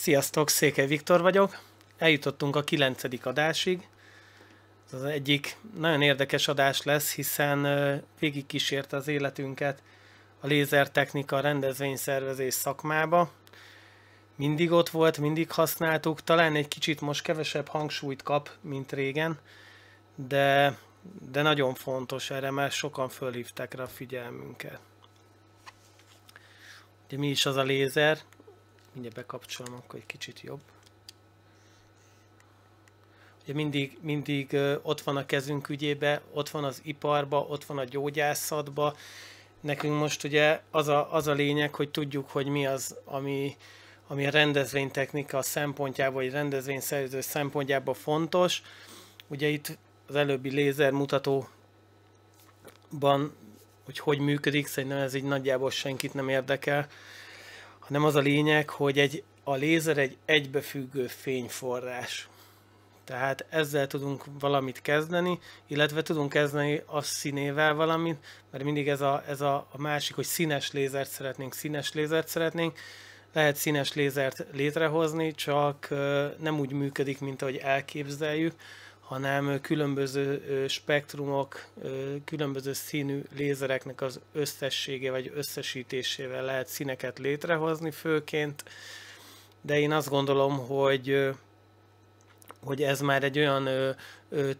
Sziasztok, Székely Viktor vagyok. Eljutottunk a kilencedik adásig. Ez az egyik nagyon érdekes adás lesz, hiszen végigkísért az életünket a lézertechnika rendezvényszervezés szakmába. Mindig ott volt, mindig használtuk, talán egy kicsit most kevesebb hangsúlyt kap, mint régen, de, de nagyon fontos erre, mert sokan fölhívták rá a figyelmünket. Ugye mi is az a lézer? mindjárt bekapcsolom, akkor egy kicsit jobb. Ugye mindig, mindig ott van a kezünk ügyébe, ott van az iparba, ott van a gyógyászatba. Nekünk most ugye az a, az a lényeg, hogy tudjuk, hogy mi az, ami, ami a rendezvénytechnika szempontjából, vagy rendezvényszerző szempontjából fontos. Ugye itt az előbbi lézer mutatóban, hogy hogy működik, szerintem ez így nagyjából senkit nem érdekel hanem az a lényeg, hogy egy, a lézer egy egybefüggő fényforrás. Tehát ezzel tudunk valamit kezdeni, illetve tudunk kezdeni a színével valamit, mert mindig ez a, ez a, a másik, hogy színes lézert szeretnénk, színes lézert szeretnénk. Lehet színes lézert létrehozni, csak nem úgy működik, mint ahogy elképzeljük, hanem különböző spektrumok, különböző színű lézereknek az összessége vagy összesítésével lehet színeket létrehozni főként, de én azt gondolom, hogy hogy ez már egy olyan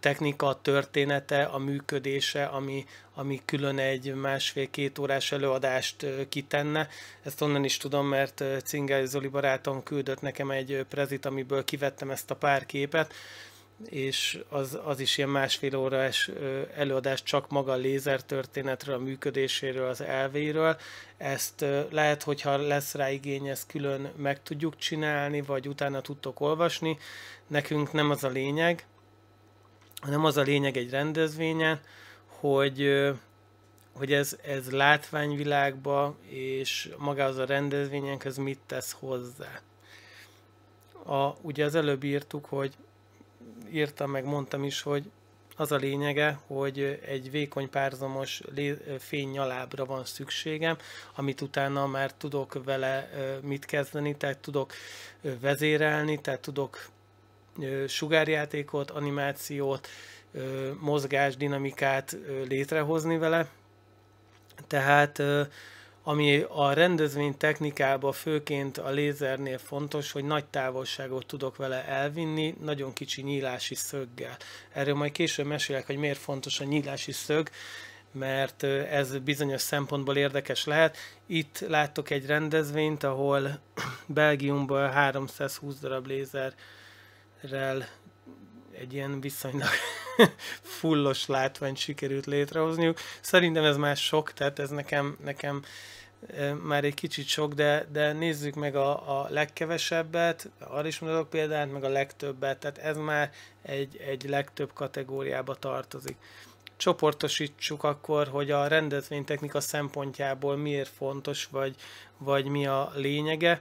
technika története, a működése, ami, ami külön egy másfél-két órás előadást kitenne. Ezt onnan is tudom, mert Cingel Zoli barátom küldött nekem egy prezit, amiből kivettem ezt a pár képet, és az, az is ilyen másfél órás előadás csak maga a lézer történetről, a működéséről, az elvéről. Ezt lehet, hogyha lesz rá igény, ezt külön meg tudjuk csinálni, vagy utána tudtok olvasni. Nekünk nem az a lényeg, hanem az a lényeg egy rendezvényen, hogy, hogy ez, ez látványvilágba, és maga az a rendezvényen, ez mit tesz hozzá. A, ugye az előbb írtuk, hogy írtam, meg mondtam is, hogy az a lényege, hogy egy vékony párzamos fénynyalábra van szükségem, amit utána már tudok vele mit kezdeni, tehát tudok vezérelni, tehát tudok sugárjátékot, animációt, mozgás, dinamikát létrehozni vele. Tehát ami a rendezvény technikában főként a lézernél fontos, hogy nagy távolságot tudok vele elvinni, nagyon kicsi nyílási szöggel. Erről majd később mesélek, hogy miért fontos a nyílási szög, mert ez bizonyos szempontból érdekes lehet. Itt láttok egy rendezvényt, ahol Belgiumban 320 darab lézerrel egy ilyen viszonylag fullos látványt sikerült létrehozniuk. Szerintem ez már sok, tehát ez nekem, nekem már egy kicsit sok, de, de nézzük meg a, a legkevesebbet, arra is mondok példát, meg a legtöbbet, tehát ez már egy, egy legtöbb kategóriába tartozik. Csoportosítsuk akkor, hogy a rendezvénytechnika szempontjából miért fontos, vagy, vagy mi a lényege.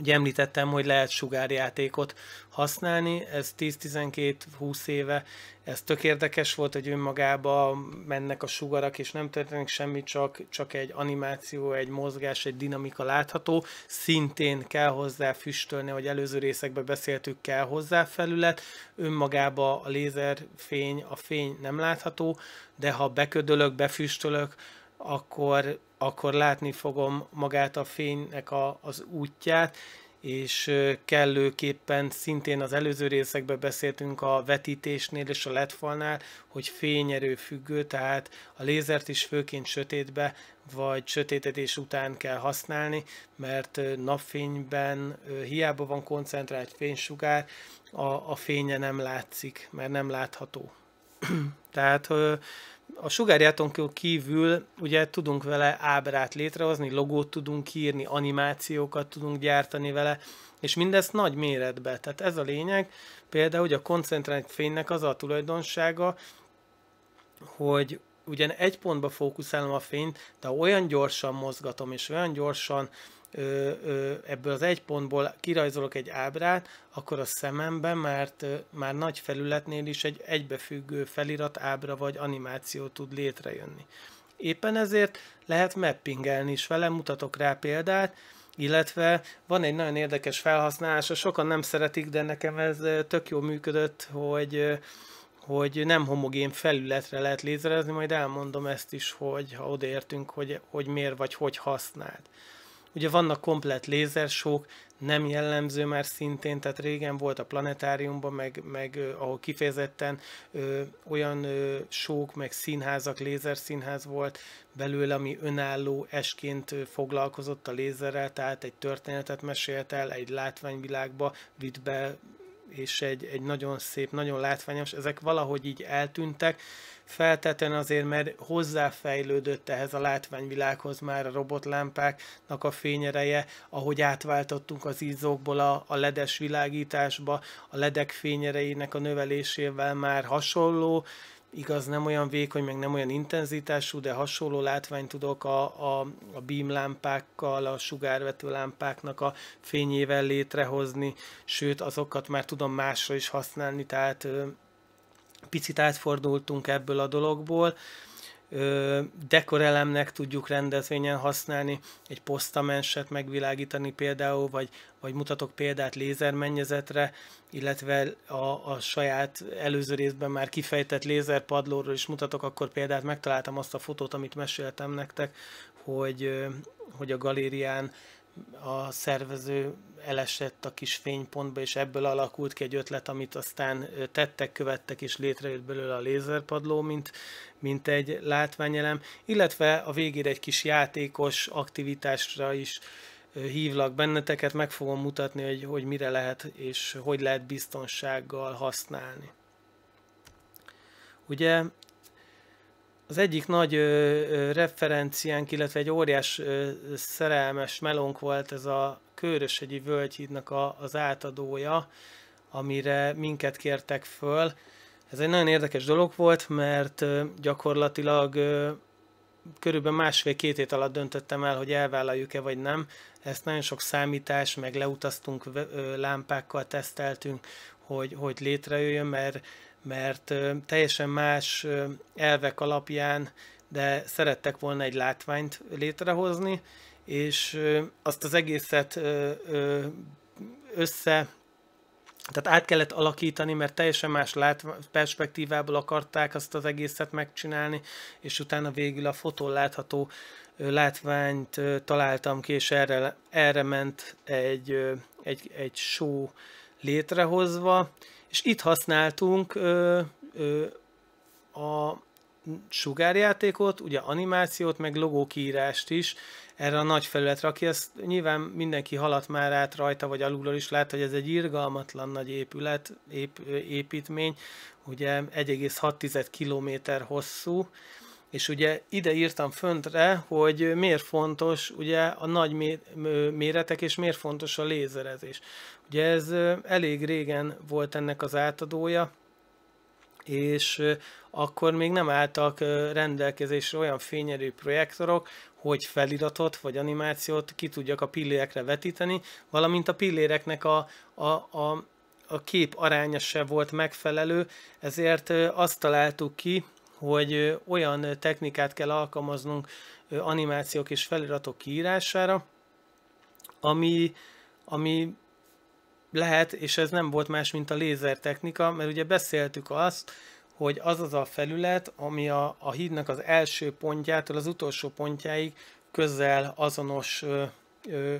Ugye említettem, hogy lehet sugárjátékot használni, ez 10-12-20 éve, ez tök érdekes volt, hogy önmagába mennek a sugarak, és nem történik semmi, csak, csak egy animáció, egy mozgás, egy dinamika látható. Szintén kell hozzá füstölni, hogy előző részekben beszéltük, kell hozzá felület. Önmagába a lézerfény, a fény nem látható, de ha beködölök, befüstölök, akkor, akkor látni fogom magát a fénynek a, az útját, és kellőképpen szintén az előző részekben beszéltünk a vetítésnél és a letfalnál, hogy fényerő függő, tehát a lézert is főként sötétbe vagy sötétedés után kell használni, mert napfényben hiába van koncentrált fénysugár, a, a fénye nem látszik, mert nem látható. tehát a sugárjáton kívül ugye tudunk vele ábrát létrehozni, logót tudunk írni, animációkat tudunk gyártani vele, és mindezt nagy méretbe. Tehát ez a lényeg, például hogy a koncentrált fénynek az a tulajdonsága, hogy ugyan egy pontba fókuszálom a fényt, de olyan gyorsan mozgatom, és olyan gyorsan ebből az egy pontból kirajzolok egy ábrát, akkor a szememben, mert már nagy felületnél is egy egybefüggő felirat, ábra vagy animáció tud létrejönni. Éppen ezért lehet mappingelni is vele, mutatok rá példát, illetve van egy nagyon érdekes felhasználása, sokan nem szeretik, de nekem ez tök jó működött, hogy hogy nem homogén felületre lehet lézerezni, majd elmondom ezt is, hogy ha odaértünk, hogy, hogy miért vagy hogy használt. Ugye vannak komplet lézersók, nem jellemző már szintén, tehát régen volt a planetáriumban, meg, meg ahol kifejezetten ö, olyan ö, sók, meg színházak, lézerszínház volt belőle, ami önálló esként foglalkozott a lézerrel, tehát egy történetet mesélt el, egy látványvilágba vitt be és egy, egy nagyon szép, nagyon látványos, ezek valahogy így eltűntek, feltétlenül azért, mert hozzáfejlődött ehhez a látványvilághoz már a robotlámpáknak a fényereje, ahogy átváltottunk az izzókból a, a ledes világításba, a ledek fényereinek a növelésével már hasonló igaz, nem olyan vékony, meg nem olyan intenzitású, de hasonló látványt tudok a, a, a beam lámpákkal, a sugárvető lámpáknak a fényével létrehozni, sőt, azokat már tudom másra is használni, tehát picit átfordultunk ebből a dologból dekorelemnek tudjuk rendezvényen használni, egy posztamenset megvilágítani például, vagy, vagy mutatok példát lézermennyezetre, illetve a, a saját előző részben már kifejtett lézerpadlóról is mutatok, akkor példát megtaláltam azt a fotót, amit meséltem nektek, hogy, hogy a galérián a szervező elesett a kis fénypontba, és ebből alakult ki egy ötlet, amit aztán tettek, követtek, és létrejött belőle a lézerpadló, mint, mint egy látványelem, illetve a végére egy kis játékos aktivitásra is hívlak benneteket, meg fogom mutatni, hogy, hogy mire lehet és hogy lehet biztonsággal használni. Ugye az egyik nagy ö, ö, referenciánk, illetve egy óriás ö, szerelmes melónk volt ez a Kőrösegyi Völgyhídnak a, az átadója, amire minket kértek föl. Ez egy nagyon érdekes dolog volt, mert ö, gyakorlatilag ö, körülbelül másfél-két hét alatt döntöttem el, hogy elvállaljuk-e vagy nem. Ezt nagyon sok számítás, meg leutaztunk, lámpákkal teszteltünk, hogy, hogy létrejöjjön, mert mert teljesen más elvek alapján, de szerettek volna egy látványt létrehozni, és azt az egészet össze, tehát át kellett alakítani, mert teljesen más perspektívából akarták azt az egészet megcsinálni, és utána végül a fotón látható látványt találtam ki, és erre, erre ment egy, egy, egy show létrehozva, és itt használtunk ö, ö, a sugárjátékot, ugye animációt, meg logókiírást is erre a nagy felületre, aki ezt nyilván mindenki haladt már át rajta, vagy alulról is lát, hogy ez egy irgalmatlan nagy épület, ép, építmény, ugye 1,6 km hosszú, és ugye ide írtam föntre, hogy miért fontos ugye a nagy méretek, és miért fontos a lézerezés. Ugye ez elég régen volt ennek az átadója, és akkor még nem álltak rendelkezésre olyan fényerő projektorok, hogy feliratot vagy animációt ki tudjak a pillérekre vetíteni, valamint a pilléreknek a, a, a, a kép aránya se volt megfelelő, ezért azt találtuk ki, hogy olyan technikát kell alkalmaznunk animációk és feliratok kiírására, ami, ami lehet, és ez nem volt más, mint a lézer technika, mert ugye beszéltük azt, hogy az az a felület, ami a, a hídnak az első pontjától az utolsó pontjáig közel azonos ö, ö,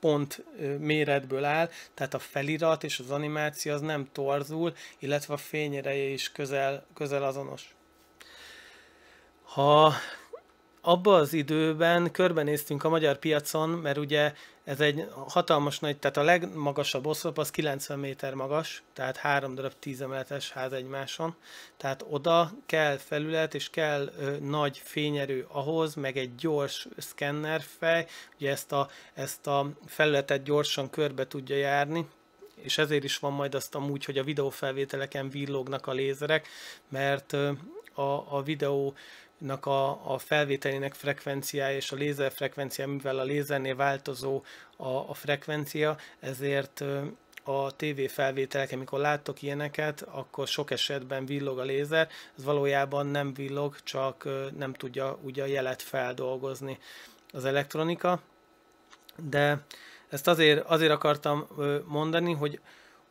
pont ö, méretből áll, tehát a felirat és az animáció az nem torzul, illetve a fényereje is közel, közel azonos ha abba az időben körbenéztünk a magyar piacon, mert ugye ez egy hatalmas nagy, tehát a legmagasabb oszlop az 90 méter magas, tehát három darab tízemeletes ház egymáson, tehát oda kell felület és kell ö, nagy fényerő ahhoz, meg egy gyors szkennerfej, ugye ezt a, ezt a felületet gyorsan körbe tudja járni, és ezért is van majd azt amúgy, hogy a videófelvételeken villognak a lézerek, mert ö, a, a videó nak a, a felvételének frekvenciája és a lézer frekvencia, mivel a lézernél változó a, a frekvencia, ezért a TV felvételek, amikor láttok ilyeneket, akkor sok esetben villog a lézer, ez valójában nem villog, csak nem tudja ugye a jelet feldolgozni az elektronika, de ezt azért, azért akartam mondani, hogy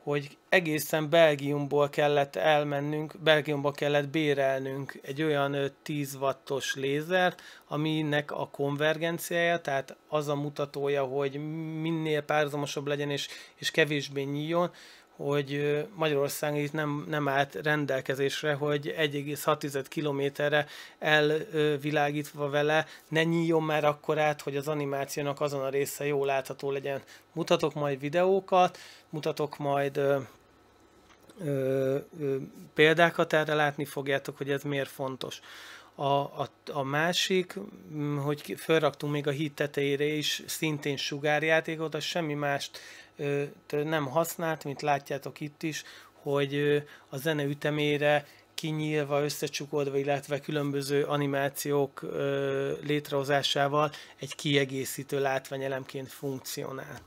hogy egészen Belgiumból kellett elmennünk, Belgiumba kellett bérelnünk egy olyan 10 wattos lézert, aminek a konvergenciája, tehát az a mutatója, hogy minél párzamosabb legyen és, és kevésbé nyíljon, hogy Magyarország itt nem, nem állt rendelkezésre, hogy 1,6 kilométerre elvilágítva vele ne nyíljon már akkor át, hogy az animációnak azon a része jól látható legyen. Mutatok majd videókat, mutatok majd ö, ö, példákat, erre látni fogjátok, hogy ez miért fontos. A, a, a másik, hogy felraktunk még a híd tetejére is szintén sugárjátékot, az semmi mást ö, nem használt, mint látjátok itt is, hogy ö, a zene ütemére kinyílva, összecsukodva, illetve különböző animációk ö, létrehozásával egy kiegészítő látványelemként funkcionál.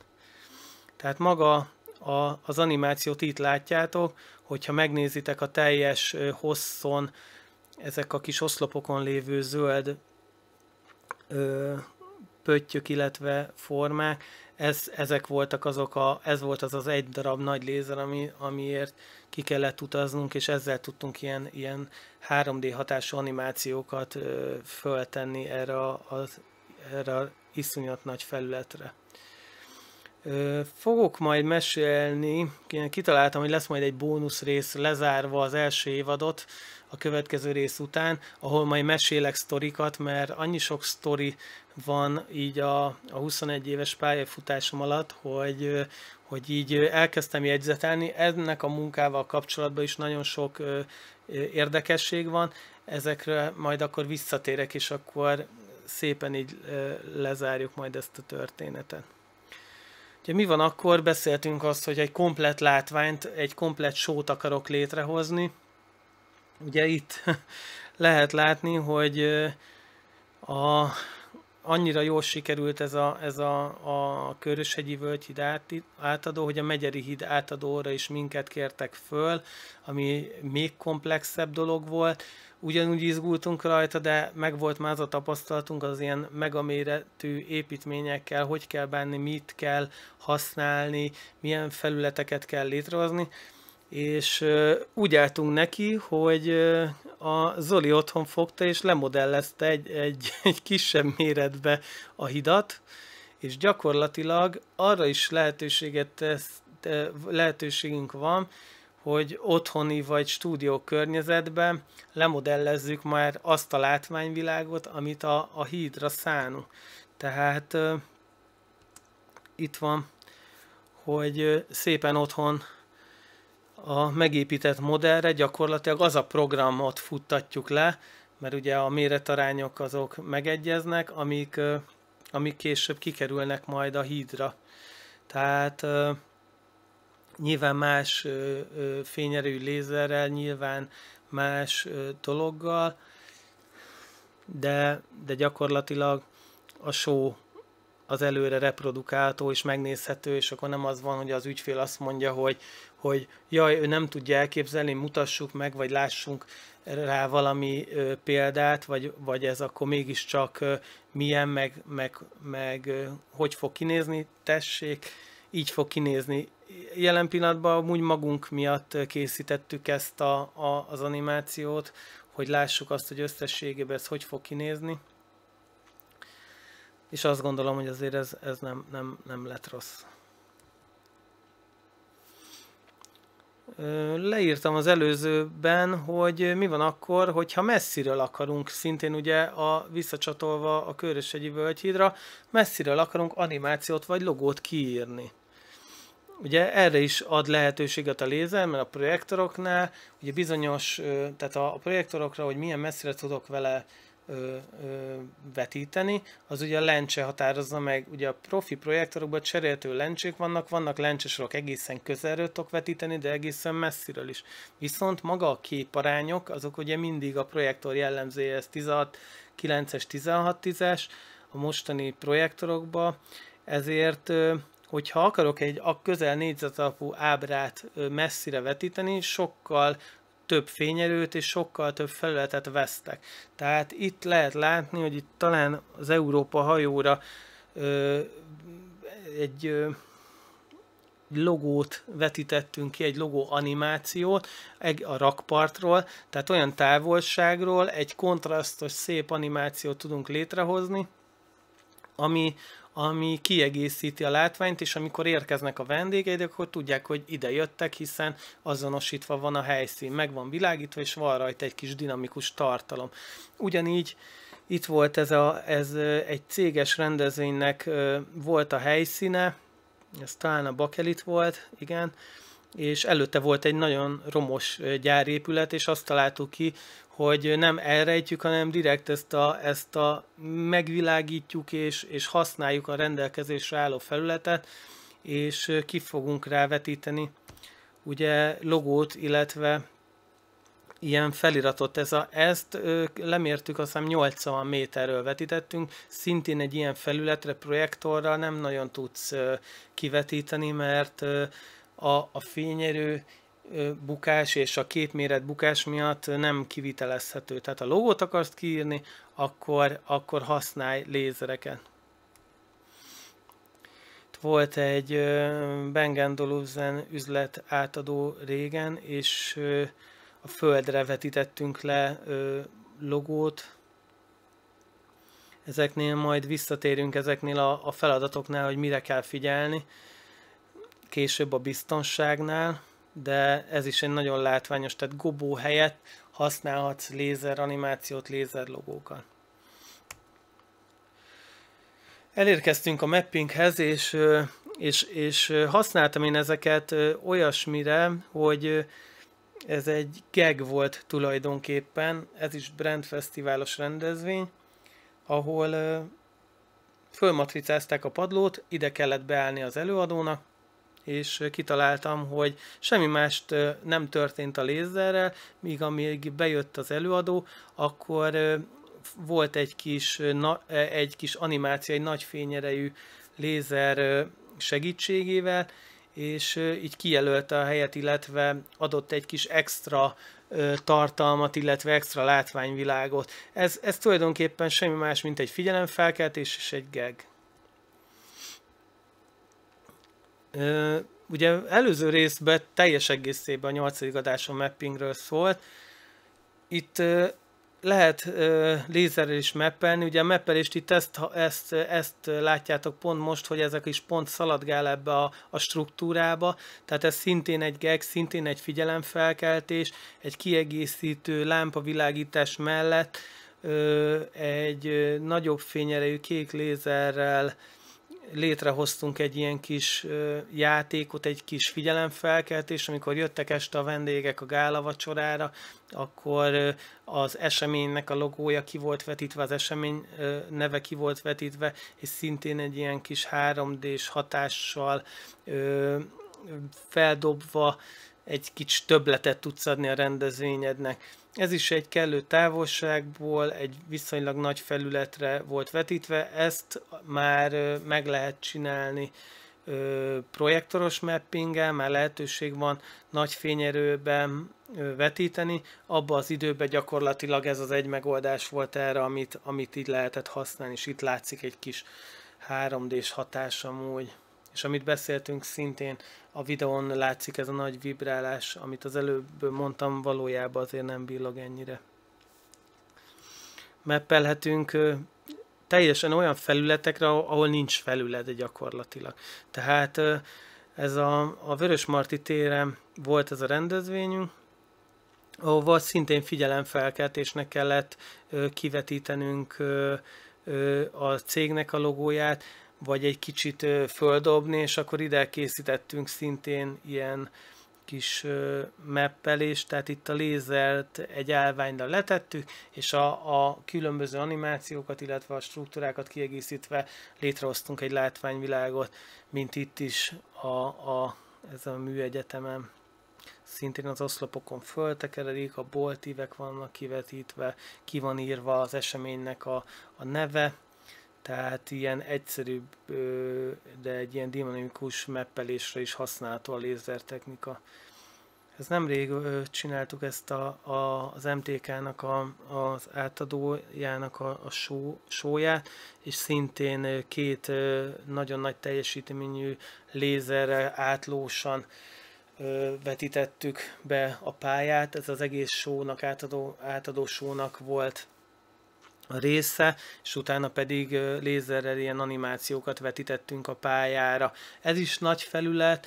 Tehát maga a, az animációt itt látjátok, hogyha megnézitek a teljes hosszon, ezek a kis oszlopokon lévő zöld ö, pöttyök, illetve formák, ez, ezek voltak azok a, ez volt az az egy darab nagy lézer, ami, amiért ki kellett utaznunk, és ezzel tudtunk ilyen, ilyen 3D hatású animációkat ö, föltenni erre, a, erre a iszonyat nagy felületre fogok majd mesélni, kitaláltam, hogy lesz majd egy bónusz rész lezárva az első évadot a következő rész után, ahol majd mesélek sztorikat, mert annyi sok sztori van így a, a 21 éves pályafutásom alatt, hogy, hogy így elkezdtem jegyzetelni. Ennek a munkával kapcsolatban is nagyon sok érdekesség van, ezekre majd akkor visszatérek, és akkor szépen így lezárjuk majd ezt a történetet. Ugye mi van akkor, beszéltünk azt, hogy egy komplet látványt, egy komplet sót akarok létrehozni. Ugye itt lehet látni, hogy a, annyira jól sikerült ez a, ez a, a Köröshegyi Völgyhíd átadó, hogy a Megyeri híd átadóra is minket kértek föl, ami még komplexebb dolog volt ugyanúgy izgultunk rajta, de megvolt már az a tapasztalatunk az ilyen megaméretű építményekkel, hogy kell bánni, mit kell használni, milyen felületeket kell létrehozni, és úgy álltunk neki, hogy a Zoli otthon fogta és lemodellezte egy, egy, egy kisebb méretbe a hidat, és gyakorlatilag arra is lehetőséget tesz, lehetőségünk van, hogy otthoni vagy stúdió környezetben lemodellezzük már azt a látványvilágot, amit a, a hídra szánunk. Tehát uh, itt van, hogy uh, szépen otthon a megépített modellre gyakorlatilag az a programot futtatjuk le, mert ugye a méretarányok azok megegyeznek, amik, uh, amik később kikerülnek majd a hídra. Tehát uh, nyilván más ö, fényerő lézerrel, nyilván más dologgal, de, de gyakorlatilag a show az előre reprodukálható és megnézhető, és akkor nem az van, hogy az ügyfél azt mondja, hogy, hogy jaj, ő nem tudja elképzelni, mutassuk meg, vagy lássunk rá valami ö, példát, vagy, vagy ez akkor mégiscsak ö, milyen, meg, meg, meg ö, hogy fog kinézni, tessék, így fog kinézni. Jelen pillanatban amúgy magunk miatt készítettük ezt a, a, az animációt, hogy lássuk azt, hogy összességében ez hogy fog kinézni. És azt gondolom, hogy azért ez, ez nem, nem, nem lett rossz. Leírtam az előzőben, hogy mi van akkor, hogyha messziről akarunk, szintén ugye a visszacsatolva a Kőrösegyi Völgyhídra, messziről akarunk animációt vagy logót kiírni. Ugye erre is ad lehetőséget a lézer, mert a projektoroknál, ugye bizonyos, tehát a projektorokra, hogy milyen messzire tudok vele vetíteni, az ugye a lencse határozza meg. Ugye a profi projektorokban cseréltő lencsék vannak, vannak lencsesorok egészen közelről tudok vetíteni, de egészen messziről is. Viszont maga a képarányok, azok ugye mindig a projektor jellemzője, ez 16, 9-es, 16 10-es a mostani projektorokban, ezért hogyha akarok egy a közel négyzetalapú ábrát messzire vetíteni, sokkal több fényerőt és sokkal több felületet vesztek. Tehát itt lehet látni, hogy itt talán az Európa hajóra ö, egy ö, logót vetítettünk ki, egy logó animációt a rakpartról, tehát olyan távolságról egy kontrasztos, szép animációt tudunk létrehozni, ami ami kiegészíti a látványt, és amikor érkeznek a vendégeid, akkor tudják, hogy ide jöttek, hiszen azonosítva van a helyszín, meg van világítva, és van rajta egy kis dinamikus tartalom. Ugyanígy itt volt ez, a, ez egy céges rendezvénynek volt a helyszíne, ez talán a Bakelit volt, igen, és előtte volt egy nagyon romos gyárépület, és azt találtuk ki, hogy nem elrejtjük, hanem direkt ezt a, ezt a megvilágítjuk és, és használjuk a rendelkezésre álló felületet, és ki fogunk rávetíteni ugye logót, illetve ilyen feliratot. Ez a, ezt ö, lemértük, azt hiszem 80 méterről vetítettünk, szintén egy ilyen felületre, projektorral nem nagyon tudsz ö, kivetíteni, mert ö, a, a fényerő bukás és a képméret bukás miatt nem kivitelezhető. Tehát ha logót akarsz kiírni, akkor, akkor használj lézereket. Itt volt egy Bengendolusen üzlet átadó régen, és a földre vetítettünk le logót. Ezeknél majd visszatérünk ezeknél a feladatoknál, hogy mire kell figyelni. Később a biztonságnál de ez is egy nagyon látványos, tehát gobó helyett használhatsz lézer animációt, lézer logókat. Elérkeztünk a mappinghez, és, és, és használtam én ezeket olyasmire, hogy ez egy gag volt tulajdonképpen, ez is Brand Fesztiválos rendezvény, ahol fölmatricázták a padlót, ide kellett beállni az előadónak, és kitaláltam, hogy semmi mást nem történt a lézerrel, míg amíg bejött az előadó, akkor volt egy kis, egy kis animáció, egy nagy fényerejű lézer segítségével, és így kijelölte a helyet, illetve adott egy kis extra tartalmat, illetve extra látványvilágot. Ez, ez tulajdonképpen semmi más, mint egy figyelemfelkeltés és egy geg. ugye előző részben teljes egészében a nyolcadik adáson mappingről szólt. Itt lehet lézerrel is meppelni, ugye a meppelést itt ezt, ezt, ezt látjátok pont most, hogy ezek is pont szaladgál ebbe a, a struktúrába, tehát ez szintén egy gag, szintén egy figyelemfelkeltés, egy kiegészítő lámpavilágítás mellett egy nagyobb fényerejű kék lézerrel létrehoztunk egy ilyen kis játékot, egy kis figyelemfelkeltés, amikor jöttek este a vendégek a gála vacsorára, akkor az eseménynek a logója ki volt vetítve, az esemény neve ki volt vetítve, és szintén egy ilyen kis 3D-s hatással feldobva egy kicsi töbletet tudsz adni a rendezvényednek. Ez is egy kellő távolságból, egy viszonylag nagy felületre volt vetítve, ezt már meg lehet csinálni projektoros mappinggel, már lehetőség van nagy fényerőben vetíteni. Abba az időben gyakorlatilag ez az egy megoldás volt erre, amit, amit így lehetett használni, és itt látszik egy kis 3D-s hatás amúgy és amit beszéltünk szintén a videón látszik ez a nagy vibrálás, amit az előbb mondtam, valójában azért nem billog ennyire. Meppelhetünk teljesen olyan felületekre, ahol nincs felület gyakorlatilag. Tehát ez a, a Vörösmarty téren volt ez a rendezvényünk, ahova szintén figyelemfelkeltésnek kellett kivetítenünk a cégnek a logóját, vagy egy kicsit földobni, és akkor ide készítettünk szintén ilyen kis meppelést, tehát itt a lézert egy állványra letettük, és a, a különböző animációkat, illetve a struktúrákat kiegészítve létrehoztunk egy látványvilágot, mint itt is a, a, ez a műegyetemen. Szintén az oszlopokon föltekeredik, a boltívek vannak kivetítve, ki van írva az eseménynek a, a neve, tehát ilyen egyszerűbb, de egy ilyen dinamikus meppelésre is használható a lézertechnika. Ez nemrég csináltuk ezt a, a, az MTK-nak a, az átadójának a, a show, és szintén két nagyon nagy teljesítményű lézerre átlósan vetítettük be a pályát. Ez az egész sónak, átadó, átadó sónak volt része, és utána pedig lézerrel ilyen animációkat vetítettünk a pályára. Ez is nagy felület,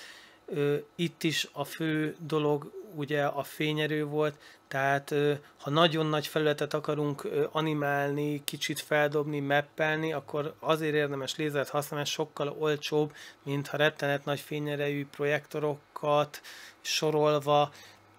itt is a fő dolog ugye a fényerő volt, tehát ha nagyon nagy felületet akarunk animálni, kicsit feldobni, meppelni, akkor azért érdemes lézert használni, mert sokkal olcsóbb, mint ha rettenet nagy fényerejű projektorokat sorolva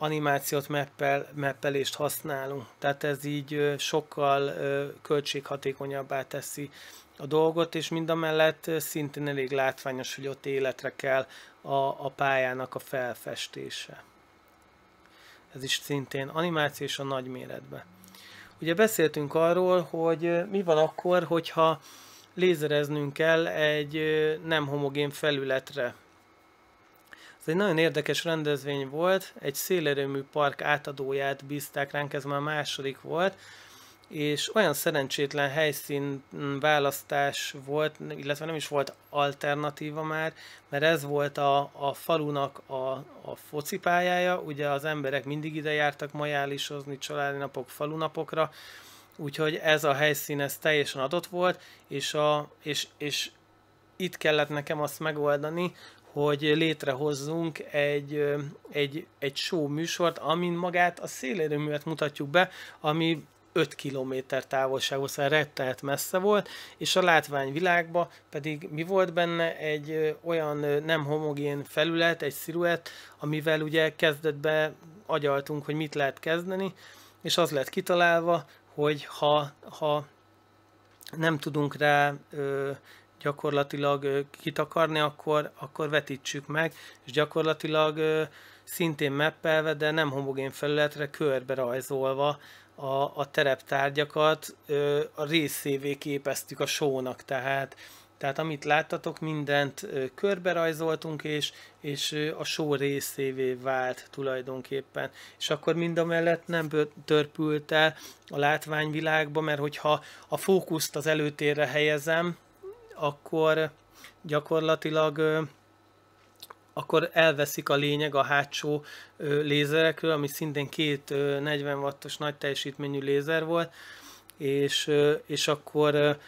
animációt, meppel, meppelést használunk. Tehát ez így sokkal költséghatékonyabbá teszi a dolgot, és mind a mellett szintén elég látványos, hogy ott életre kell a, a pályának a felfestése. Ez is szintén animáció és a nagy méretben. Ugye beszéltünk arról, hogy mi van akkor, hogyha lézereznünk kell egy nem homogén felületre. Ez egy nagyon érdekes rendezvény volt, egy szélerőmű park átadóját bízták ránk, ez már második volt, és olyan szerencsétlen helyszín mm, választás volt, illetve nem is volt alternatíva már, mert ez volt a, a falunak a, a focipályája, ugye az emberek mindig ide jártak majálisozni családi napok, falunapokra, úgyhogy ez a helyszín ez teljesen adott volt, és, a, és, és itt kellett nekem azt megoldani, hogy létrehozzunk egy, egy, egy show műsort, amin magát a szélerőművet mutatjuk be, ami 5 km távolságban, szóval rettenet messze volt, és a látványvilágba pedig mi volt benne egy olyan nem homogén felület, egy sziluett, amivel ugye kezdetben agyaltunk, hogy mit lehet kezdeni, és az lett kitalálva, hogy ha, ha nem tudunk rá ö, gyakorlatilag kitakarni, akkor, akkor vetítsük meg, és gyakorlatilag szintén meppelve, de nem homogén felületre körbe rajzolva a, a tereptárgyakat a részévé képeztük a sónak, tehát tehát amit láttatok, mindent körbe rajzoltunk, és, és a só részévé vált tulajdonképpen. És akkor mind a mellett nem törpült el a látványvilágba, mert hogyha a fókuszt az előtérre helyezem, akkor gyakorlatilag akkor elveszik a lényeg a hátsó lézerekről, ami szintén két 40 wattos nagy teljesítményű lézer volt, és, és akkor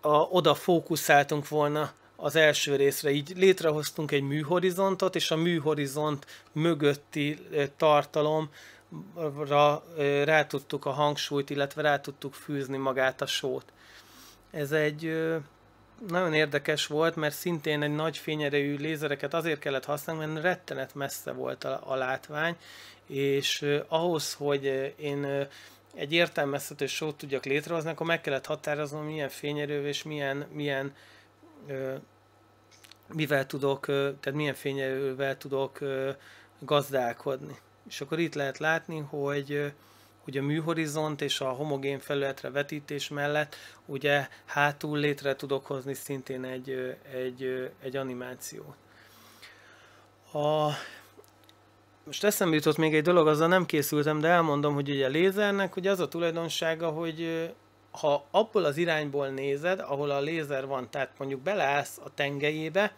a, oda fókuszáltunk volna az első részre. Így létrehoztunk egy műhorizontot, és a műhorizont mögötti tartalomra rá tudtuk a hangsúlyt, illetve rá tudtuk fűzni magát a sót. Ez egy nagyon érdekes volt, mert szintén egy nagy fényerejű lézereket azért kellett használni, mert rettenet messze volt a, látvány, és ahhoz, hogy én egy értelmezhető sót tudjak létrehozni, akkor meg kellett határoznom, milyen fényerő és milyen, milyen mivel tudok, tehát milyen fényerővel tudok gazdálkodni. És akkor itt lehet látni, hogy hogy a műhorizont és a homogén felületre vetítés mellett ugye hátul létre tudok hozni szintén egy, egy, egy animációt. A, most eszembe jutott még egy dolog, azzal nem készültem, de elmondom, hogy ugye a lézernek ugye az a tulajdonsága, hogy ha abból az irányból nézed, ahol a lézer van, tehát mondjuk beleállsz a tengelyébe,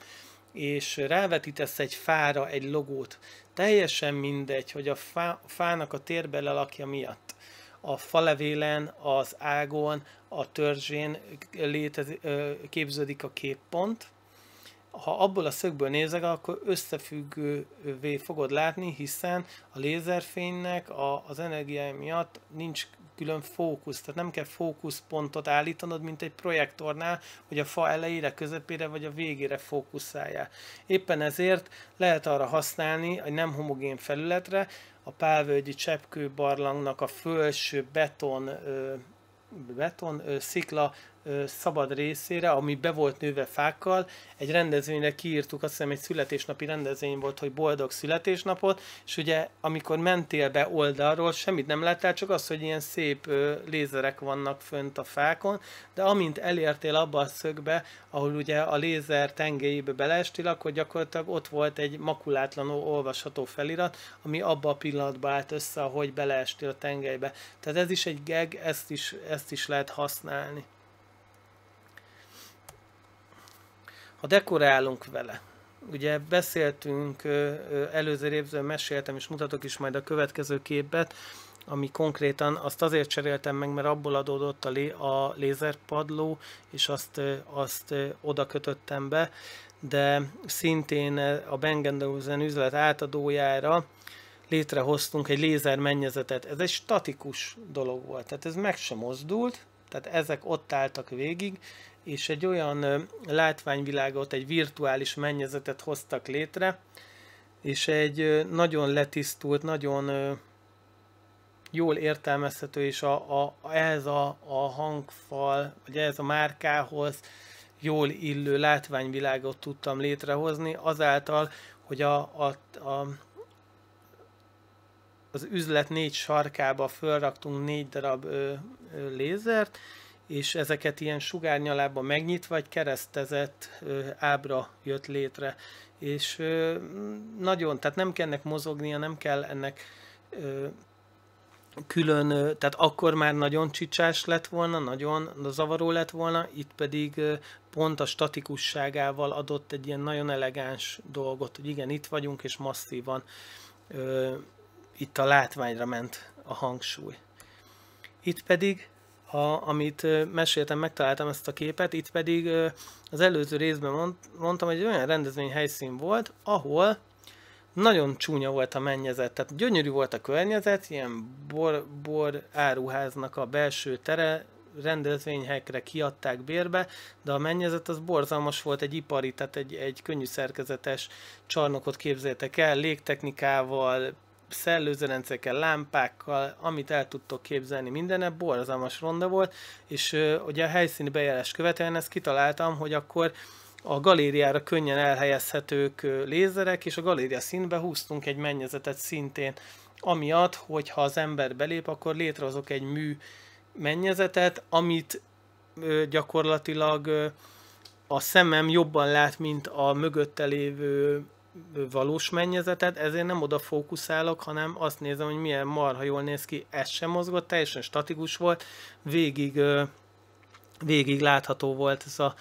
és rávetítesz egy fára egy logót, Teljesen mindegy, hogy a, fá, fának a térbe alakja miatt, a falevélen, az ágon, a törzsén létez, képződik a képpont. Ha abból a szögből nézek, akkor összefüggővé fogod látni, hiszen a lézerfénynek a, az energiája miatt nincs külön fókusz, tehát nem kell fókuszpontot állítanod, mint egy projektornál, hogy a fa elejére, közepére vagy a végére fókuszáljál. Éppen ezért lehet arra használni egy nem homogén felületre a pálvölgyi cseppkőbarlangnak a felső beton beton, szikla szabad részére, ami be volt nőve fákkal. Egy rendezvényre kiírtuk, azt hiszem egy születésnapi rendezvény volt, hogy boldog születésnapot, és ugye amikor mentél be oldalról, semmit nem láttál, csak az, hogy ilyen szép lézerek vannak fönt a fákon, de amint elértél abba a szögbe, ahol ugye a lézer tengelyébe beleestél, akkor gyakorlatilag ott volt egy makulátlanul olvasható felirat, ami abba a pillanatban állt össze, ahogy beleestél a tengelybe. Tehát ez is egy geg, ezt is, ezt is lehet használni. ha dekorálunk vele, ugye beszéltünk előző évben, meséltem és mutatok is majd a következő képet, ami konkrétan azt azért cseréltem meg, mert abból adódott a, lé, a lézerpadló, és azt, azt oda kötöttem be, de szintén a Bengendelhausen üzlet átadójára létrehoztunk egy mennyezetet. Ez egy statikus dolog volt, tehát ez meg sem mozdult, tehát ezek ott álltak végig, és egy olyan látványvilágot, egy virtuális mennyezetet hoztak létre, és egy nagyon letisztult, nagyon jól értelmezhető, és a, a, ehhez a, a hangfal, vagy ehhez a márkához jól illő látványvilágot tudtam létrehozni, azáltal, hogy a, a, a, az üzlet négy sarkába fölraktunk négy darab ö, ö, lézert, és ezeket ilyen sugárnyalában megnyitva egy keresztezett ábra jött létre, és nagyon, tehát nem kell ennek mozognia, nem kell ennek külön, tehát akkor már nagyon csicsás lett volna, nagyon zavaró lett volna, itt pedig pont a statikusságával adott egy ilyen nagyon elegáns dolgot, hogy igen, itt vagyunk, és masszívan itt a látványra ment a hangsúly. Itt pedig a, amit meséltem, megtaláltam ezt a képet, itt pedig az előző részben mond, mondtam, hogy egy olyan rendezvény helyszín volt, ahol nagyon csúnya volt a mennyezet, tehát gyönyörű volt a környezet, ilyen bor, bor áruháznak a belső tere, rendezvényhekre kiadták bérbe, de a mennyezet az borzalmas volt, egy ipari, tehát egy, egy könnyű szerkezetes csarnokot képzeltek el, légtechnikával, szellőzelencekkel, lámpákkal, amit el tudtok képzelni, mindene, borzalmas ronda volt, és ö, ugye a helyszíni bejárás követően ezt kitaláltam, hogy akkor a galériára könnyen elhelyezhetők lézerek, és a galéria színbe húztunk egy mennyezetet szintén, amiatt, hogy ha az ember belép, akkor létrehozok egy mű mennyezetet, amit ö, gyakorlatilag ö, a szemem jobban lát, mint a mögötte lévő valós mennyezetet, ezért nem oda fókuszálok, hanem azt nézem, hogy milyen marha jól néz ki, ez sem mozgott, teljesen statikus volt, végig, végig látható volt ez a,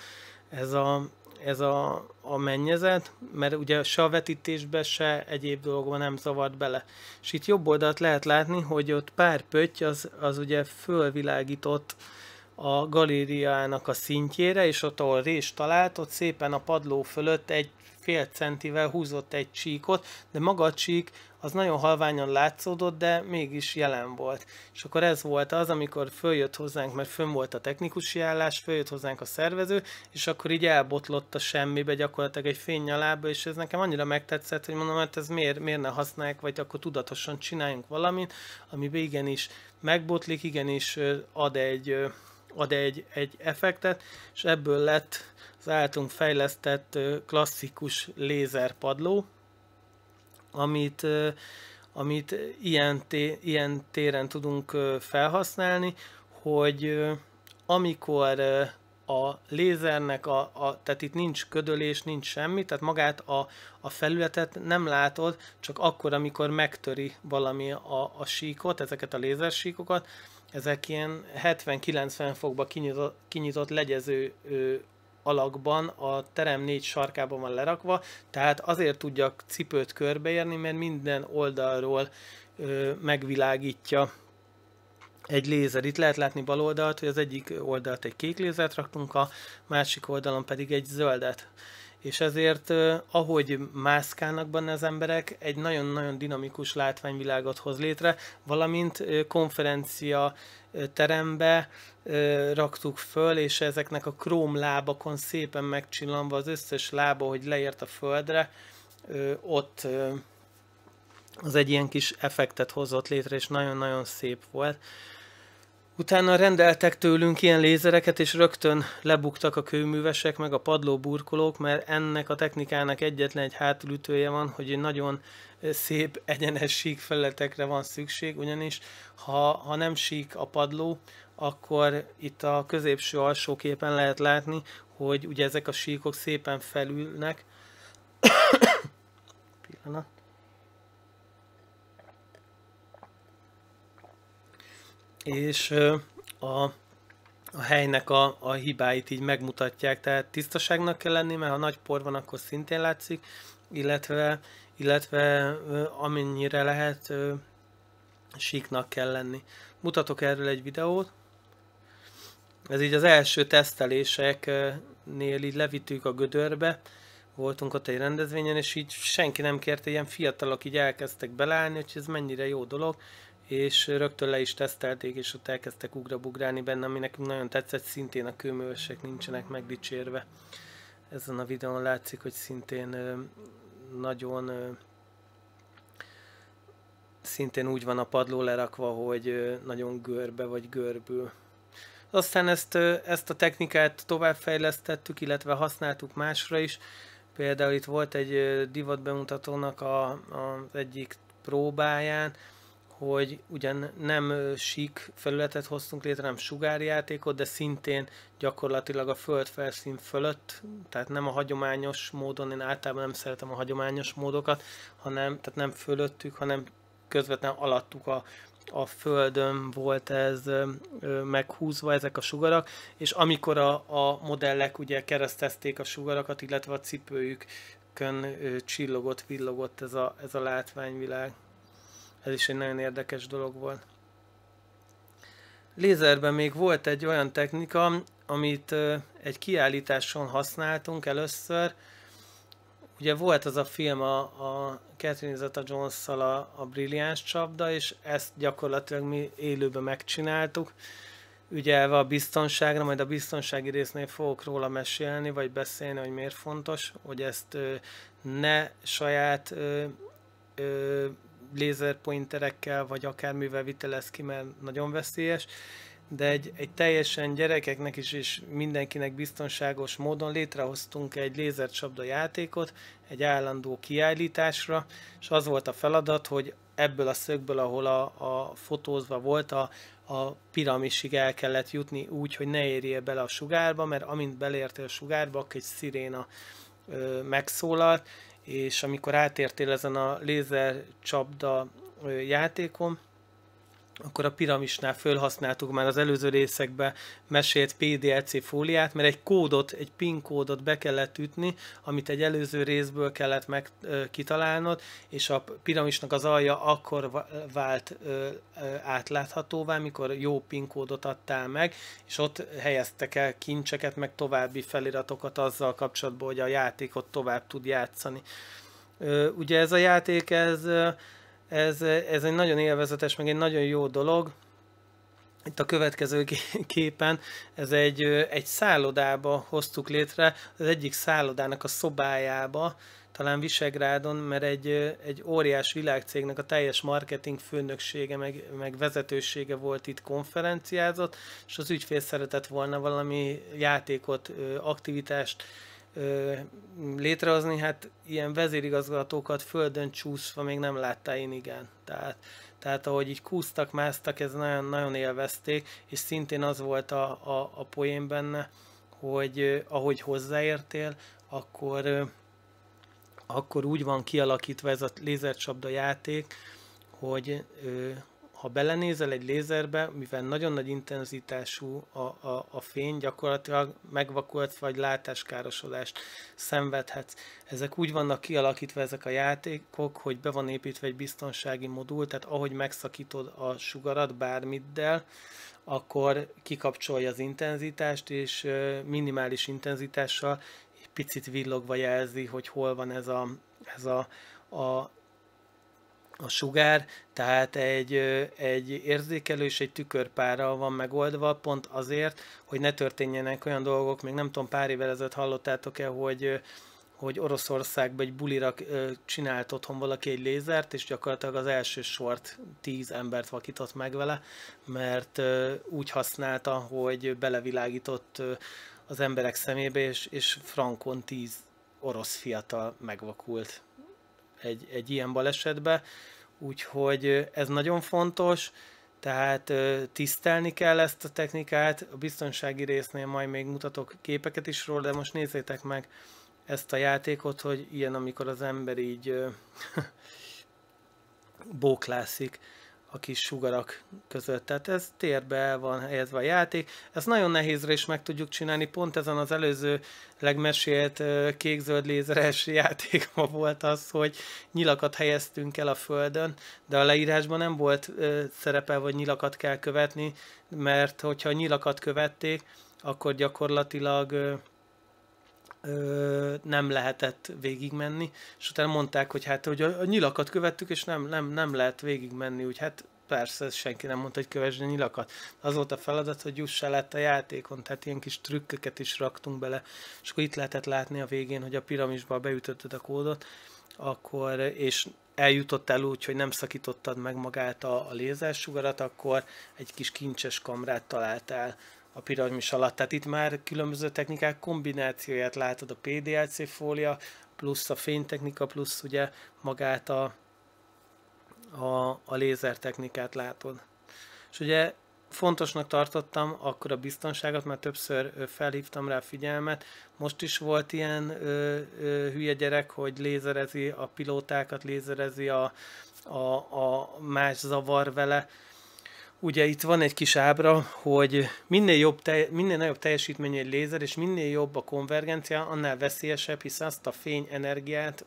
ez a, ez a, a mennyezet, mert ugye se a vetítésbe, se egyéb dolgokban nem zavart bele. És itt jobb oldalt lehet látni, hogy ott pár pötty az, az ugye fölvilágított a galériának a szintjére, és ott, ahol rést talált, ott szépen a padló fölött egy fél centivel húzott egy csíkot, de maga a csík az nagyon halványan látszódott, de mégis jelen volt. És akkor ez volt az, amikor följött hozzánk, mert fönn volt a technikusi állás, följött hozzánk a szervező, és akkor így elbotlott a semmibe gyakorlatilag egy fénynyalába, és ez nekem annyira megtetszett, hogy mondom, hát ez miért, miért ne használják, vagy akkor tudatosan csináljunk valamit, amiben igenis megbotlik, igenis ad egy, ad egy, egy effektet, és ebből lett az általunk fejlesztett klasszikus lézerpadló, amit, amit ilyen, té, ilyen téren tudunk felhasználni, hogy amikor a lézernek, a, a, tehát itt nincs ködölés, nincs semmi, tehát magát a, a felületet nem látod, csak akkor, amikor megtöri valami a, a síkot, ezeket a lézersíkokat, ezek ilyen 70-90 fokba kinyitott, kinyitott legyező alakban a terem négy sarkában van lerakva, tehát azért tudja cipőt körbeérni, mert minden oldalról ö, megvilágítja egy lézer. Itt lehet látni bal oldalt, hogy az egyik oldalt egy kék lézert raktunk, a másik oldalon pedig egy zöldet és ezért ahogy mászkálnak benne az emberek, egy nagyon-nagyon dinamikus látványvilágot hoz létre, valamint konferencia terembe raktuk föl, és ezeknek a króm lábakon szépen megcsillanva az összes lába, hogy leért a földre, ott az egy ilyen kis effektet hozott létre, és nagyon-nagyon szép volt. Utána rendeltek tőlünk ilyen lézereket, és rögtön lebuktak a kőművesek, meg a padló burkolók, mert ennek a technikának egyetlen egy hátulütője van, hogy egy nagyon szép egyenes sík felületekre van szükség, ugyanis ha, ha nem sík a padló, akkor itt a középső alsó képen lehet látni, hogy ugye ezek a síkok szépen felülnek. Pillanat. és a, a helynek a, a hibáit így megmutatják, tehát tisztaságnak kell lenni, mert ha nagy por van, akkor szintén látszik, illetve, illetve amennyire lehet síknak kell lenni. Mutatok erről egy videót. Ez így az első teszteléseknél így levittük a gödörbe, voltunk ott egy rendezvényen, és így senki nem kérte, ilyen fiatalok így elkezdtek belállni, hogy ez mennyire jó dolog, és rögtön le is tesztelték, és ott elkezdtek ugrabugrálni benne, ami nekünk nagyon tetszett, szintén a kőművesek nincsenek megdicsérve. Ezen a videón látszik, hogy szintén nagyon szintén úgy van a padló lerakva, hogy nagyon görbe vagy görbül. Aztán ezt, ezt a technikát továbbfejlesztettük, illetve használtuk másra is. Például itt volt egy divat bemutatónak a, a egyik próbáján, hogy ugyan nem sík felületet hoztunk létre, nem sugárjátékot, de szintén gyakorlatilag a földfelszín fölött, tehát nem a hagyományos módon, én általában nem szeretem a hagyományos módokat, hanem, tehát nem fölöttük, hanem közvetlen alattuk a, a földön volt ez meghúzva, ezek a sugarak, és amikor a, a modellek ugye keresztezték a sugarakat, illetve a cipőjükön csillogott, villogott ez a, ez a látványvilág. Ez is egy nagyon érdekes dolog volt. Lézerben még volt egy olyan technika, amit egy kiállításon használtunk először. Ugye volt az a film a, a Catherine Zeta-Jones-szal a, a Brilliáns csapda, és ezt gyakorlatilag mi élőben megcsináltuk, ügyelve a biztonságra, majd a biztonsági résznél fogok róla mesélni, vagy beszélni, hogy miért fontos, hogy ezt ne saját lézerpointerekkel, vagy akármivel vitelez ki, mert nagyon veszélyes, de egy, egy teljesen gyerekeknek is és mindenkinek biztonságos módon létrehoztunk egy lézercsapda játékot egy állandó kiállításra, és az volt a feladat, hogy ebből a szögből, ahol a, a fotózva volt, a, a piramisig el kellett jutni úgy, hogy ne érje bele a sugárba, mert amint belértél a sugárba, akkor egy sziréna ö, megszólalt, és amikor átértél ezen a lézer csapda játékon, akkor a piramisnál fölhasználtuk már az előző részekbe mesélt PDLC fóliát, mert egy kódot, egy PIN kódot be kellett ütni, amit egy előző részből kellett meg kitalálnod, és a piramisnak az alja akkor vált átláthatóvá, mikor jó PIN kódot adtál meg, és ott helyeztek el kincseket, meg további feliratokat azzal kapcsolatban, hogy a játékot tovább tud játszani. ugye ez a játék, ez ez, ez egy nagyon élvezetes, meg egy nagyon jó dolog. Itt a következő képen, ez egy, egy szállodába hoztuk létre, az egyik szállodának a szobájába, talán Visegrádon, mert egy, egy óriás világcégnek a teljes marketing főnöksége, meg, meg vezetősége volt itt konferenciázott, és az ügyfél szeretett volna valami játékot, aktivitást létrehozni, hát ilyen vezérigazgatókat földön csúszva még nem látta én igen. Tehát, tehát ahogy így kúztak, másztak, ez nagyon, nagyon élvezték, és szintén az volt a, a, a poén benne, hogy ahogy hozzáértél, akkor, akkor úgy van kialakítva ez a lézercsapda játék, hogy ha belenézel egy lézerbe, mivel nagyon nagy intenzitású a, a, a fény, gyakorlatilag megvakult vagy látáskárosodást szenvedhetsz. Ezek úgy vannak kialakítva ezek a játékok, hogy be van építve egy biztonsági modul, tehát ahogy megszakítod a sugarat bármiddel, akkor kikapcsolja az intenzitást, és minimális intenzitással egy picit villogva jelzi, hogy hol van ez a, ez a, a a sugár, tehát egy, egy érzékelő és egy tükörpárral van megoldva, pont azért, hogy ne történjenek olyan dolgok, még nem tudom, pár évvel ezelőtt hallottátok-e, hogy hogy Oroszországban egy bulira csinált otthon valaki egy lézert, és gyakorlatilag az első sort tíz embert vakított meg vele, mert úgy használta, hogy belevilágított az emberek szemébe, és, és frankon tíz orosz fiatal megvakult egy, egy ilyen balesetbe, úgyhogy ez nagyon fontos, tehát tisztelni kell ezt a technikát, a biztonsági résznél majd még mutatok képeket is róla, de most nézzétek meg ezt a játékot, hogy ilyen, amikor az ember így bóklászik a kis sugarak között. Tehát ez térbe el van helyezve a játék. Ezt nagyon nehézre is meg tudjuk csinálni, pont ezen az előző legmesélt kék-zöld lézeres játékban volt az, hogy nyilakat helyeztünk el a földön, de a leírásban nem volt szerepe, hogy nyilakat kell követni, mert hogyha nyilakat követték, akkor gyakorlatilag ö, nem lehetett végigmenni, és utána mondták, hogy hát hogy a, a nyilakat követtük, és nem, nem, nem lehet végigmenni, úgy hát persze, senki nem mondta, hogy kövessen a nyilakat. Az volt a feladat, hogy juss el a játékon, tehát ilyen kis trükköket is raktunk bele, és akkor itt lehetett látni a végén, hogy a piramisba beütötted a kódot, akkor, és eljutott el úgy, hogy nem szakítottad meg magát a, a lézersugarat, akkor egy kis kincses kamrát találtál a piramis alatt. Tehát itt már különböző technikák kombinációját látod, a PDLC fólia, plusz a fénytechnika, plusz ugye magát a, a, a lézertechnikát látod. És ugye fontosnak tartottam akkor a biztonságot, mert többször felhívtam rá figyelmet. Most is volt ilyen ö, ö, hülye gyerek, hogy lézerezi a pilótákat, lézerezi a, a, a más zavar vele. Ugye itt van egy kis ábra, hogy minél, jobb te, minél nagyobb teljesítmény egy lézer, és minél jobb a konvergencia, annál veszélyesebb, hiszen azt a fény energiát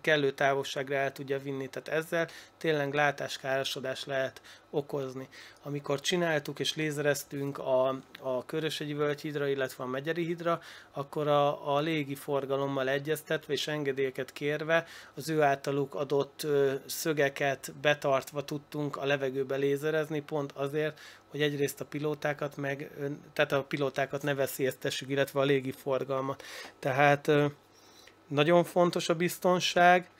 kellő távolságra el tudja vinni, tehát ezzel tényleg látáskárosodás lehet okozni. Amikor csináltuk és lézereztünk a, a Körösegyi Völgyhidra, illetve a Megyeri Hidra, akkor a, a légi forgalommal egyeztetve és engedélyeket kérve az ő általuk adott szögeket betartva tudtunk a levegőbe lézerezni, pont azért, hogy egyrészt a pilótákat meg, tehát a pilótákat ne veszélyeztessük, illetve a légi forgalmat. Tehát nagyon fontos a biztonság,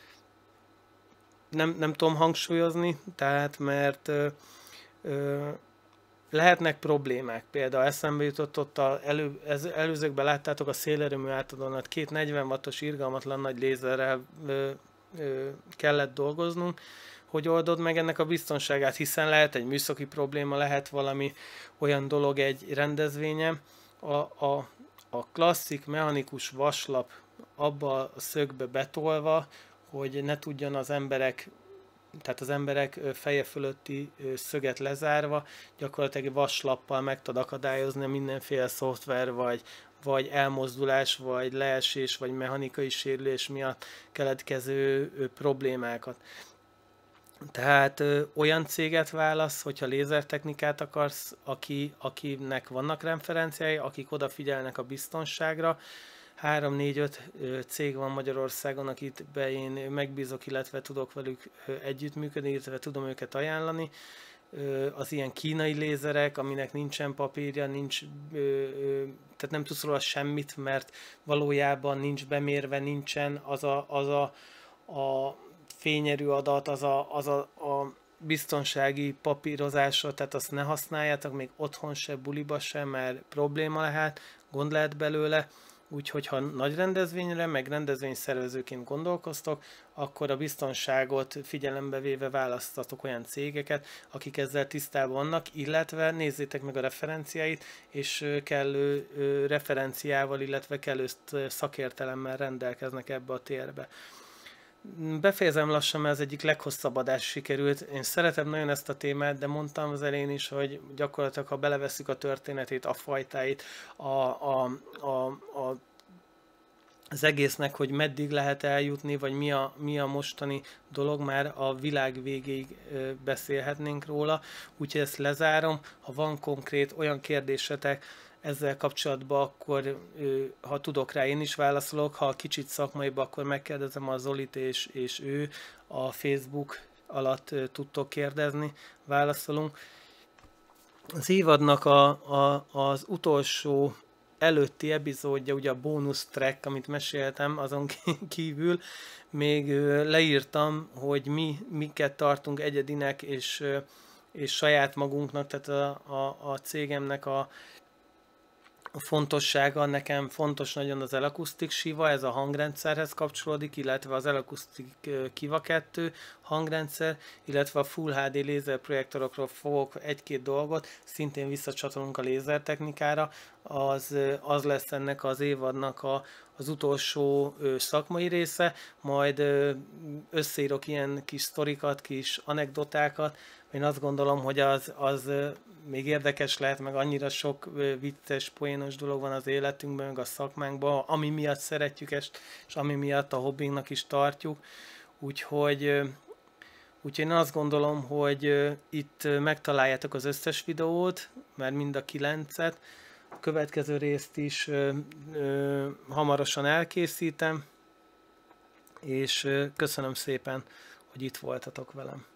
nem, nem tudom hangsúlyozni, tehát mert ö, ö, lehetnek problémák. Például eszembe jutott ott, a elő, ez, előzőkben láttátok a szélerőmű átadónat, két 40 wattos irgalmatlan nagy lézerrel ö, ö, kellett dolgoznunk, hogy oldod meg ennek a biztonságát, hiszen lehet egy műszaki probléma, lehet valami olyan dolog egy rendezvényem, A, a, a klasszik mechanikus vaslap abba a szögbe betolva, hogy ne tudjon az emberek, tehát az emberek feje fölötti szöget lezárva, gyakorlatilag vaslappal meg tud akadályozni mindenféle szoftver, vagy, vagy elmozdulás, vagy leesés, vagy mechanikai sérülés miatt keletkező problémákat. Tehát ö, olyan céget válasz, hogyha lézertechnikát akarsz, aki, akinek vannak referenciái, akik odafigyelnek a biztonságra, 3-4-5 cég van Magyarországon, akit be én megbízok, illetve tudok velük együttműködni, illetve tudom őket ajánlani. Az ilyen kínai lézerek, aminek nincsen papírja, nincs, tehát nem tudsz róla semmit, mert valójában nincs bemérve, nincsen az a, az a, a fényerő adat, az a, az a, a biztonsági papírozásra, tehát azt ne használjátok, még otthon se, buliba se, mert probléma lehet, gond lehet belőle. Úgyhogy ha nagy rendezvényre, meg rendezvényszervezőként gondolkoztok, akkor a biztonságot figyelembe véve választatok olyan cégeket, akik ezzel tisztában vannak, illetve nézzétek meg a referenciáit, és kellő referenciával, illetve kellő szakértelemmel rendelkeznek ebbe a térbe. Befejezem lassan, mert az egyik leghosszabb adás sikerült. Én szeretem nagyon ezt a témát, de mondtam az elén is, hogy gyakorlatilag, ha beleveszik a történetét, a fajtáit, a, a, a, a az egésznek, hogy meddig lehet eljutni, vagy mi a, mi a mostani dolog, már a világ végéig beszélhetnénk róla. Úgyhogy ezt lezárom. Ha van konkrét olyan kérdésetek, ezzel kapcsolatban, akkor ha tudok rá, én is válaszolok, ha kicsit szakmaiba, akkor megkérdezem a Zolit és, és ő a Facebook alatt tudtok kérdezni, válaszolunk. Az évadnak a, a, az utolsó előtti epizódja, ugye a bónusz track, amit meséltem, azon kívül még leírtam, hogy mi miket tartunk egyedinek és, és saját magunknak, tehát a, a, a cégemnek a, a fontossága nekem fontos nagyon az elakusztik siva, ez a hangrendszerhez kapcsolódik, illetve az elakusztik Kiva 2 hangrendszer, illetve a Full HD projektorokról fogok egy-két dolgot, szintén visszacsatolunk a lézertechnikára, az, az lesz ennek az évadnak a, az utolsó szakmai része, majd összeírok ilyen kis sztorikat, kis anekdotákat, én azt gondolom, hogy az, az még érdekes lehet, meg annyira sok vicces, poénos dolog van az életünkben, meg a szakmánkban, ami miatt szeretjük ezt, és ami miatt a hobbinknak is tartjuk. Úgyhogy, úgyhogy én azt gondolom, hogy itt megtaláljátok az összes videót, mert mind a kilencet. A következő részt is ö, ö, hamarosan elkészítem, és köszönöm szépen, hogy itt voltatok velem.